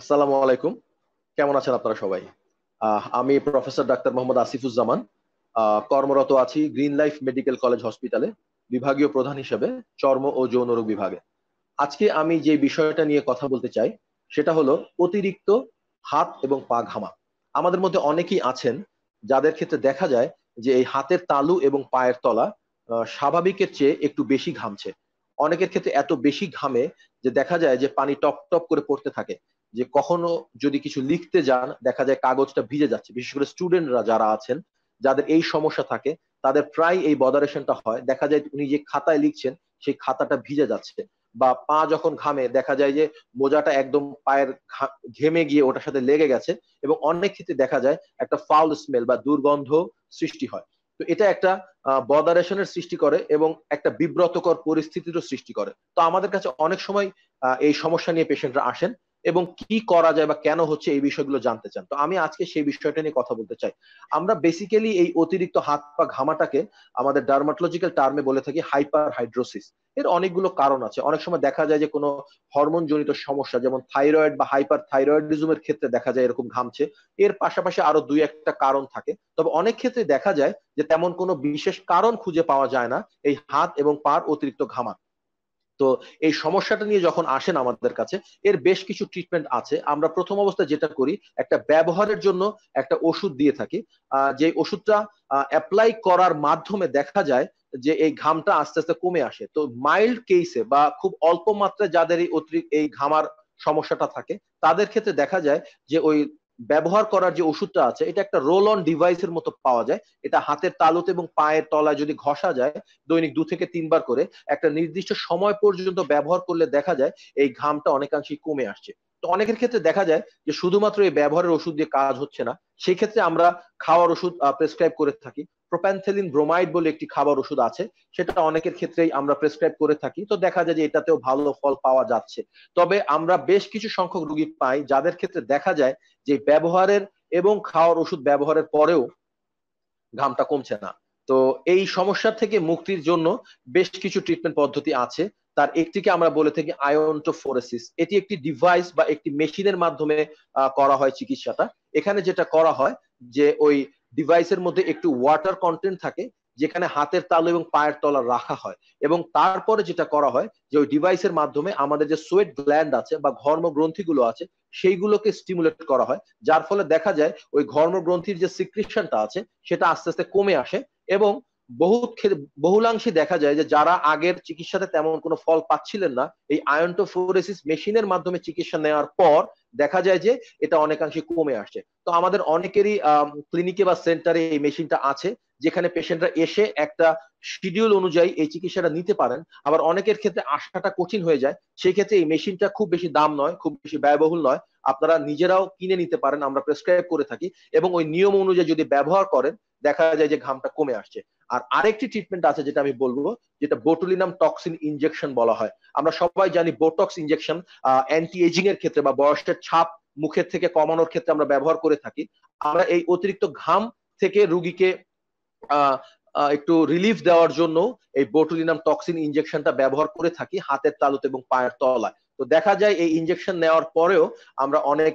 আসসালামু আলাইকুম কেমন আছেন আপনারা সবাই আমি প্রফেসর ডাক্তার মোহাম্মদ আসিফুজ্জামান কর্মরত আছি গ্রিন লাইফ মেডিকেল কলেজ হসপিটালে বিভাগীয় প্রধান হিসেবে চর্ম ও যৌনরোগ বিভাগে আজকে আমি যে বিষয়টা নিয়ে কথা বলতে চাই সেটা হলো অতিরিক্ত হাত এবং পা ঘামা আমাদের মধ্যে অনেকেই আছেন যাদের ক্ষেত্রে দেখা যায় যে এই হাতের তালু এবং পায়ের তলা স্বাভাবিকের চেয়ে একটু বেশি ঘামছে অনেকের ক্ষেত্রে এত বেশি ঘামে যে দেখা যায় যে পানি টপ টপ করে পড়তে থাকে যে কখনো যদি কিছু লিখতে যান দেখা যায় কাগজটা ভিজে যাচ্ছে বিশেষ করে স্টুডেন্টরা যারা আছেন যাদের এই সমস্যা থাকে তাদের প্রায় এই বদারেশনটা হয় দেখা যায় উনি যে খাতায় লিখছেন সেই খাতাটা ভিজে যাচ্ছে বা পা যখন ঘামে দেখা যায় যে মোজাটা একদম পায়ের ঘেমে গিয়ে ওটার সাথে লেগে গেছে এবং অনেক ক্ষেত্রে দেখা যায় একটা ফাউল স্মেল বা দুর্গন্ধ সৃষ্টি হয় তো এটা একটা বদারেশনের সৃষ্টি করে এবং একটা বিব্রতকর পরিস্থিতিরও সৃষ্টি করে তো আমাদের কাছে অনেক সময় এই সমস্যা নিয়ে পেশেন্টরা আসেন এবং কি করা যায় বা কেন হচ্ছে এই বিষয়গুলো জানতে চান তো আমি আজকে সেই বিষয়টা নিয়ে কথা বলতে চাই আমরা বেসিক্যালি এই অতিরিক্ত হাত পা ঘামাটাকে আমাদের ডার্মাটোলজিক্যাল টার্মে বলে থাকি হাইপার হাইড্রোসিস এর অনেকগুলো কারণ আছে অনেক সময় দেখা যায় যে কোনো হরমোন জনিত সমস্যা যেমন থাইরয়েড বা হাইপার এর ক্ষেত্রে দেখা যায় এরকম ঘামছে এর পাশাপাশি আরো দুই একটা কারণ থাকে তবে অনেক ক্ষেত্রে দেখা যায় যে তেমন কোনো বিশেষ কারণ খুঁজে পাওয়া যায় না এই হাত এবং পার অতিরিক্ত ঘামা তো এই সমস্যাটা নিয়ে যখন আসেন আমাদের কাছে এর বেশ কিছু ট্রিটমেন্ট আছে আমরা প্রথম অবস্থায় যেটা করি একটা ব্যবহারের জন্য একটা ওষুধ দিয়ে থাকি যে ওষুধটা অ্যাপ্লাই করার মাধ্যমে দেখা যায় যে এই ঘামটা আস্তে আস্তে কমে আসে তো মাইল্ড কেসে বা খুব অল্প মাত্রায় যাদের এই অতিরিক্ত এই ঘামার সমস্যাটা থাকে তাদের ক্ষেত্রে দেখা যায় যে ওই ব্যবহার করার যে ওষুধটা আছে এটা একটা রোল অন ডিভাইসের মতো পাওয়া যায় এটা হাতের তালুতে এবং পায়ের তলায় যদি ঘষা যায় দৈনিক দু থেকে তিনবার করে একটা নির্দিষ্ট সময় পর্যন্ত ব্যবহার করলে দেখা যায় এই ঘামটা অনেকাংশেই কমে আসছে অনেকের ক্ষেত্রে দেখা যায় যে শুধুমাত্র এই ব্যবহারের ওষুধ দিয়ে কাজ হচ্ছে না সেই ক্ষেত্রে আমরা খাওয়ার ওষুধ প্রেসক্রাইব করে থাকি প্রোপ্যানথেলিন ব্রোমাইড বলে একটি খাবার ওষুধ আছে সেটা অনেকের ক্ষেত্রেই আমরা প্রেসক্রাইব করে থাকি তো দেখা যায় যে এটাতেও ভালো ফল পাওয়া যাচ্ছে তবে আমরা বেশ কিছু সংখ্যক রুগী পাই যাদের ক্ষেত্রে দেখা যায় যে ব্যবহারের এবং খাওয়ার ওষুধ ব্যবহারের পরেও ঘামটা কমছে না তো এই সমস্যা থেকে মুক্তির জন্য বেশ কিছু ট্রিটমেন্ট পদ্ধতি আছে তার একটিকে আমরা বলে থাকি আয়ন্টোফোরেসিস এটি একটি ডিভাইস বা একটি মেশিনের মাধ্যমে করা হয় চিকিৎসাটা এখানে যেটা করা হয় যে ওই ডিভাইসের মধ্যে একটু ওয়াটার কন্টেন্ট থাকে যেখানে হাতের তালু এবং পায়ের তলা রাখা হয় এবং তারপরে যেটা করা হয় যে ওই ডিভাইসের মাধ্যমে আমাদের যে সোয়েট গ্ল্যান্ড আছে বা ঘর্মগ্রন্থিগুলো আছে সেইগুলোকে স্টিমুলেট করা হয় যার ফলে দেখা যায় ওই ঘর্মগ্রন্থির যে সিক্রিপশনটা আছে সেটা আস্তে আস্তে কমে আসে এবং বহুত বহুলাংশে দেখা যায় যে যারা আগের চিকিৎসাতে তেমন কোনো ফল পাচ্ছিলেন না এই আয়ন্টোফোরেসিস মেশিনের মাধ্যমে চিকিৎসা নেওয়ার পর দেখা যায় যে এটা অনেকাংশে কমে আসছে তো আমাদের অনেকেরই ক্লিনিকে বা সেন্টারে এই মেশিনটা আছে যেখানে পেশেন্টরা এসে একটা শিডিউল অনুযায়ী এই চিকিৎসাটা নিতে পারেন আবার অনেকের ক্ষেত্রে আসাটা কঠিন হয়ে যায় সেই ক্ষেত্রে এই মেশিনটা খুব বেশি দাম নয় খুব বেশি ব্যয়বহুল নয় আপনারা নিজেরাও কিনে নিতে পারেন আমরা প্রেসক্রাইব করে থাকি এবং ওই নিয়ম অনুযায়ী যদি ব্যবহার করেন দেখা যায় যে ঘামটা কমে আসছে আর আরেকটি ট্রিটমেন্ট আছে যেটা আমি বলবো যেটা বোটুলিনাম টক্সিন ইনজেকশন বলা হয় আমরা সবাই জানি বোটক্স ইনজেকশন অ্যান্টি এজিং এর ক্ষেত্রে বা বয়সের ছাপ মুখের থেকে কমানোর ক্ষেত্রে আমরা ব্যবহার করে থাকি আমরা এই অতিরিক্ত ঘাম থেকে রুগীকে একটু রিলিফ দেওয়ার জন্য এই বোটুলিনাম টক্সিন ইনজেকশনটা ব্যবহার করে থাকি হাতের তালুতে এবং পায়ের তলায় তো দেখা যায় এই ইনজেকশন নেওয়ার পরেও আমরা অনেক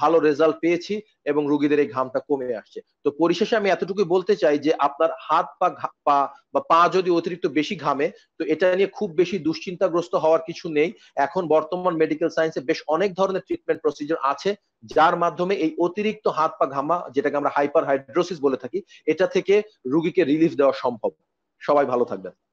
ভালো রেজাল্ট পেয়েছি এবং রুগীদের এই ঘামটা কমে আসছে তো পরিশেষে আমি এতটুকুই বলতে চাই যে আপনার হাত পা বা পা যদি অতিরিক্ত বেশি ঘামে তো এটা নিয়ে খুব বেশি দুশ্চিন্তাগ্রস্ত হওয়ার কিছু নেই এখন বর্তমান মেডিকেল সায়েন্সে বেশ অনেক ধরনের ট্রিটমেন্ট প্রসিজার আছে যার মাধ্যমে এই অতিরিক্ত হাত পা ঘামা যেটাকে আমরা হাইপার হাইড্রোসিস বলে থাকি এটা থেকে রুগীকে রিলিফ দেওয়া সম্ভব সবাই ভালো থাকবেন